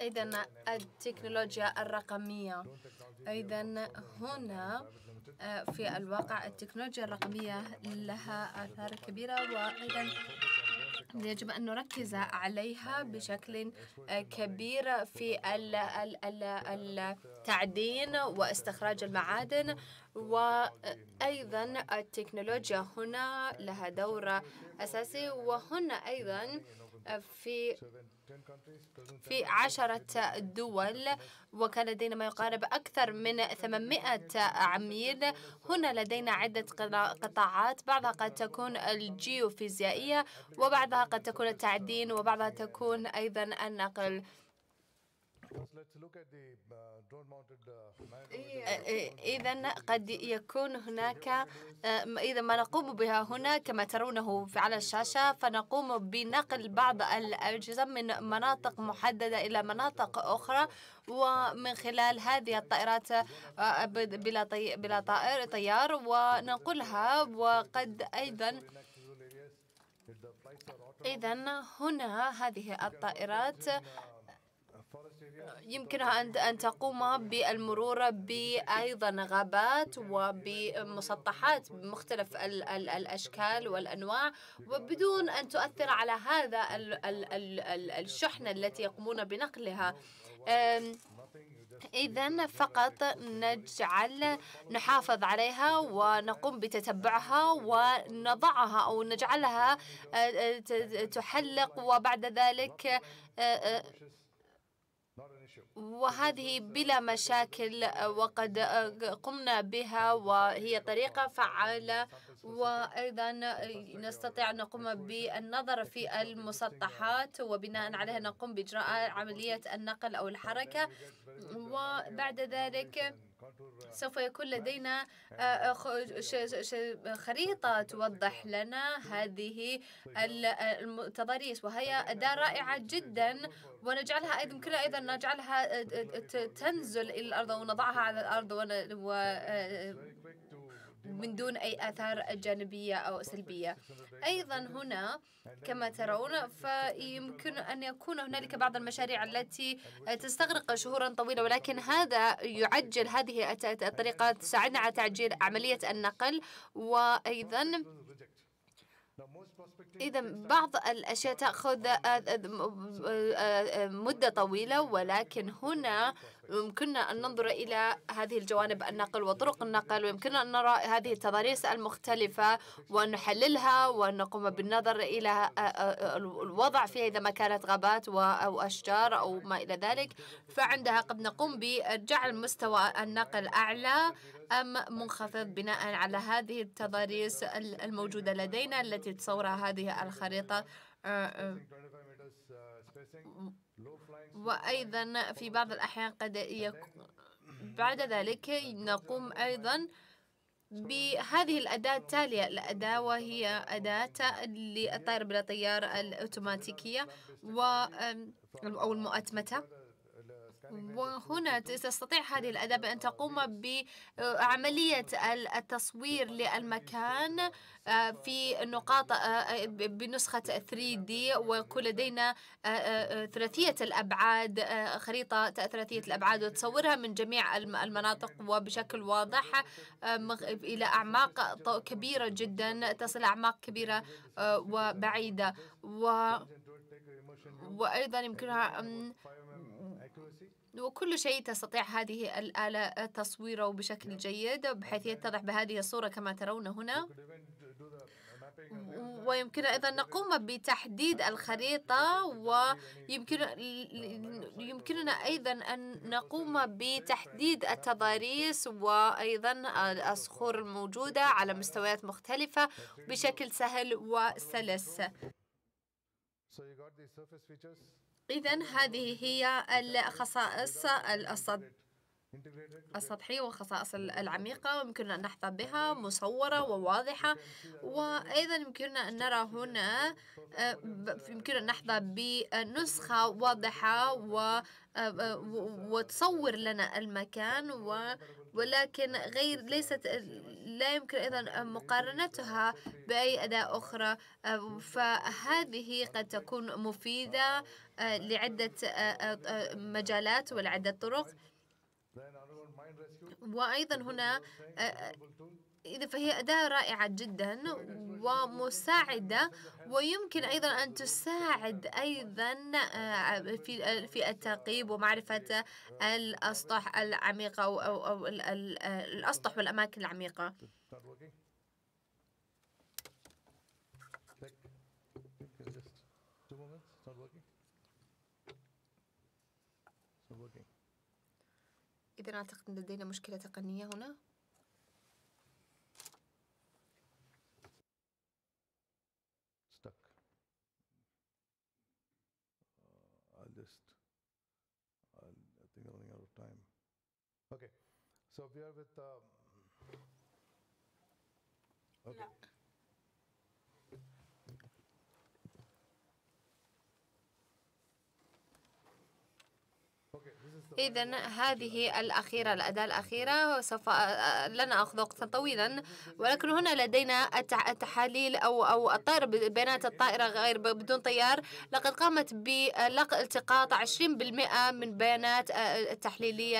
إذا التكنولوجيا الرقمية إذا هنا آه، في الواقع التكنولوجيا الرقمية لها آثار كبيرة وأيضا يجب أن نركز عليها بشكل آه، كبير في التعدين واستخراج المعادن وأيضا التكنولوجيا هنا لها دور أساسي وهنا أيضا في في عشرة دول وكان لدينا ما يقارب أكثر من 800 عميل هنا لدينا عدة قطاعات بعضها قد تكون الجيوفيزيائية وبعضها قد تكون التعدين وبعضها تكون أيضا النقل Uh, uh, إيه، إيه، إذا قد يكون هناك آه، إذا ما نقوم بها هنا كما ترونه على الشاشة فنقوم بنقل بعض الأجهزة من مناطق محددة إلى مناطق أخرى ومن خلال هذه الطائرات آه، بلا بلا طائر طيار وننقلها وقد أيضا إذا هنا هذه الطائرات يمكنها أن تقوم بالمرور بأيضا غابات وبمسطحات بمختلف ال ال الأشكال والأنواع وبدون أن تؤثر على هذا ال الشحنة التي يقومون بنقلها إذا فقط نجعل نحافظ عليها ونقوم بتتبعها ونضعها أو نجعلها تحلق وبعد ذلك وهذه بلا مشاكل وقد آه، قمنا بها وهي طريقة فعالة وأيضا نستطيع أن نقوم بالنظر في المسطحات وبناء عليها نقوم بإجراء عملية النقل أو الحركة وبعد ذلك سوف يكون لدينا آه، آه، خريطة توضح لنا هذه التضاريس آه، وهي أداة رائعة جدا ونجعلها أيضا يمكننا أيضا نجعلها تنزل إلى الأرض ونضعها على الأرض من دون أي آثار جانبية أو سلبية أيضا هنا كما ترون فيمكن أن يكون هنالك بعض المشاريع التي تستغرق شهورا طويلة ولكن هذا يعجل هذه الطريقة تساعدنا على تعجيل عملية النقل وأيضا إذا بعض الأشياء تأخذ آه، آه، مدة طويلة ولكن هنا يمكننا أن ننظر إلى هذه الجوانب النقل وطرق النقل ويمكننا أن نرى هذه التضاريس المختلفة ونحللها ونقوم بالنظر إلى آه، آه، آه، الوضع فيها إذا ما كانت غابات أو أشجار أو ما إلى ذلك فعندها قد نقوم بجعل مستوى النقل أعلى أم منخفض بناء على هذه التضاريس الموجودة لدينا التي تصورها هذه الخريطة وأيضا في بعض الأحيان قد يك... بعد ذلك نقوم أيضا بهذه الأداة التالية الأداة وهي أداة للطائر بلا طيار الأوتوماتيكية و أو المؤتمتة يعني وهنا تستطيع هذه الأداة أن تقوم يعني بعملية التصوير يعني للمكان آه، في نقاط آه، آه، بنسخة 3D ويكون لدينا ثلاثية الأبعاد خريطة ثلاثية الأبعاد وتصورها من جميع المناطق وبشكل واضح إلى أعماق كبيرة جدا تصل أعماق كبيرة وبعيدة و وأيضا يمكنها أن وكل شيء تستطيع هذه الآلة تصويره بشكل نعم. جيد بحيث نعم. يتضح بهذه الصورة كما ترون هنا ويمكن أيضا نقوم بتحديد الخريطة ويمكن يمكننا أيضا أن نقوم بتحديد التضاريس وأيضا الصخور الموجودة على مستويات مختلفة بشكل سهل وسلس. So you got surface features. إذا هذه هي الخصائص الصد السطحي والخصائص العميقة ويمكننا أن نحظى بها مصورة وواضحة وأيضا يمكننا أن نرى هنا آه، يمكننا أن نحظى بنسخة واضحة آه، و وتصور لنا المكان و ولكن غير ليست لا يمكن أيضا مقارنتها بأي أداة أخرى آه، فهذه قد تكون مفيدة آه، لعدة آه، آه، مجالات ولعدة طرق وأيضا هنا إذا فهي أداة رائعة جدا ومساعدة ويمكن أيضا أن تساعد أيضا في في الترقيب ومعرفة الأسطح العميقة أو, أو, الأسطح والأماكن العميقة. It's إذا أعتقد أن لدينا مشكلة تقنية هنا stuck I'll just I'll, I think I'm running out of time okay so we are with um, okay no. إذا هذه الأخيرة الأداة الأخيرة سوف آه، آه، لن أخذ وقتا طويلا ولكن هنا لدينا التحاليل أو أو الطائرة بيانات الطائرة غير بدون طيار لقد قامت بالتقاط 20% من بيانات التحليلية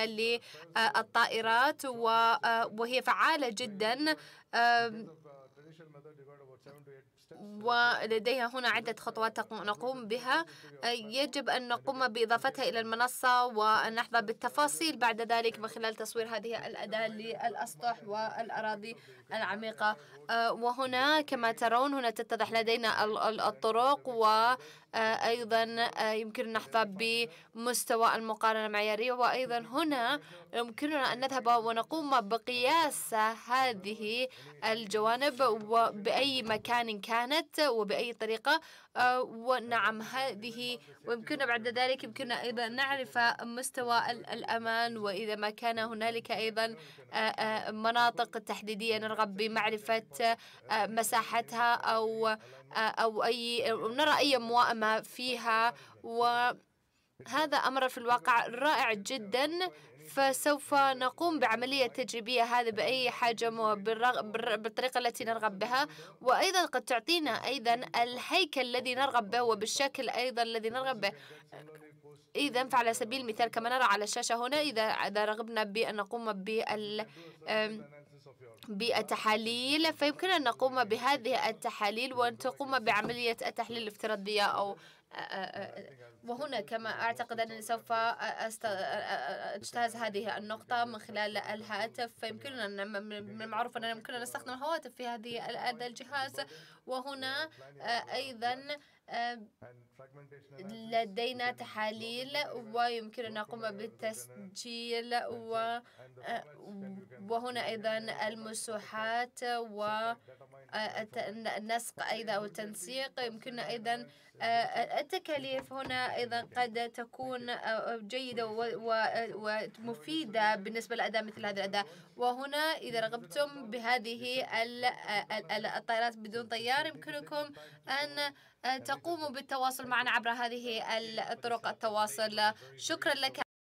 آه، للطائرات وهي فعالة جدا ولديها هنا عدة خطوات نقوم بها يجب أن نقوم بإضافتها إلى المنصة وأن نحظى بالتفاصيل بعد ذلك من خلال تصوير هذه الأداة للأسطح والأراضي العميقة أه، وهنا كما ترون هنا تتضح لدينا الطرق وأيضا أه، أه، يمكن أن نحظى بمستوى المقارنة المعيارية وأيضا هنا يمكننا أن نذهب ونقوم بقياس هذه الجوانب وبأي مكان كانت وبأي طريقة آه، ونعم هذه ويمكننا بعد ذلك يمكننا أيضا نعرف مستوى الأمان وإذا ما كان هنالك أيضا آه، آه، مناطق تحديدية نرغب بمعرفة مساحتها أو أو أي نرى أي موائمة فيها و هذا أمر في الواقع رائع جدا فسوف نقوم بعملية تجريبية هذا بأي حاجة بالطريقة التي نرغب بها وأيضا قد تعطينا أيضا الهيكل الذي نرغب به وبالشكل أيضا الذي نرغب به إذا فعلى سبيل المثال كما نرى على الشاشة هنا إذا إذا رغبنا بأن نقوم بال بالتحاليل فيمكننا أن نقوم بهذه التحاليل وأن تقوم بعملية التحليل الافتراضية أو وهنا كما أعتقد أنني سوف أجتاز هذه النقطة من خلال الهاتف فيمكننا من المعروف أننا يمكننا أن نستخدم الهواتف في هذه هذا الجهاز وهنا أيضا لدينا تحاليل ويمكننا أن نقوم بالتسجيل وهنا أيضا المسوحات و النسق أيضا أو التنسيق يمكننا أيضا آه، آه، التكاليف هنا أيضا قد تكون آه، جيدة ومفيدة بالنسبة لأداء مثل هذا الأداء وهنا إذا رغبتم بهذه الطائرات بدون طيار يمكنكم أن تقوموا بالتواصل معنا عبر هذه طرق التواصل شكرا لك